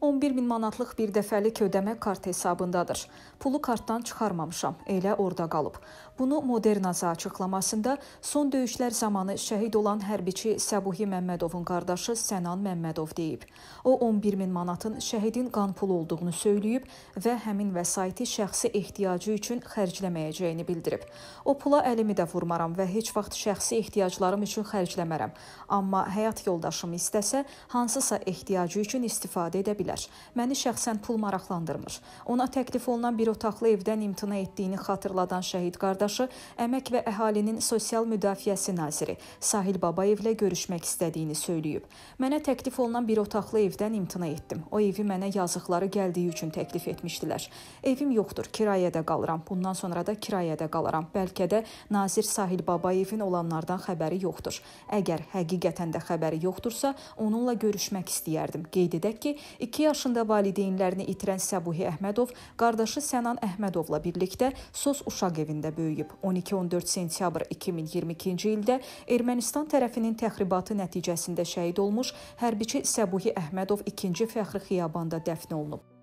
11 min manatlıq bir dəfəlik ödəmə kart hesabındadır. Pulu kartdan çıxarmamışam, elə orada qalıb. Bunu Modernaza açıqlamasında son döyüşlər zamanı şəhid olan hərbiçi Səbuhi Məmmədovun qardaşı Sənan Məmmədov deyib. O 11 min manatın şəhidin qan pulu olduğunu söyləyib və həmin vəsaiti şəxsi ehtiyacı üçün xərcləməyəcəyini bildirib. O pula əlimi də vurmaram və heç vaxt şəxsi ehtiyaclarım üçün xərcləmərəm. Amma həyat yoldaşım istəsə hansısa ehtiyacı üçün istifadə edə bilər bilər. Məni şəxsən pul maraqlandırmır. Ona təklif olunan bir otaqlı evdən imtina etdiyini xatırladan şəhid qardaşı Əmək və Əhalinin Sosial Müdafiəsi naziri Sahil Babayevlə görüşmək istədiyini söyləyib. Mənə təklif olunan bir otaqlı evdən imtina etdim. O evi mənə yazıqları gəldiyi üçün təklif etmişdilər. Evim yoxdur, kirayədə qalıram. Bundan sonra da kirayədə qalaram. Bəlkə də nazir Sahil Babayevin olanlardan xəbəri yoxdur. Əgər həqiqətən də xəbəri yoxdursa, onunla görüşmək istəyərdim. Qeyd edək ki, 2 22 yaşında valideynlərini itirən Səbuhi Əhmədov qardaşı Sənan Əhmədovla birlikdə SOS uşaq evində böyüyüb. 12-14 sentyabr 2022-ci ildə Ermənistan tərəfinin təxribatı nəticəsində şəhid olmuş hərbiçi Səbuhi Əhmədov 2-ci Fəxri Xiyabanda dəfn olunub.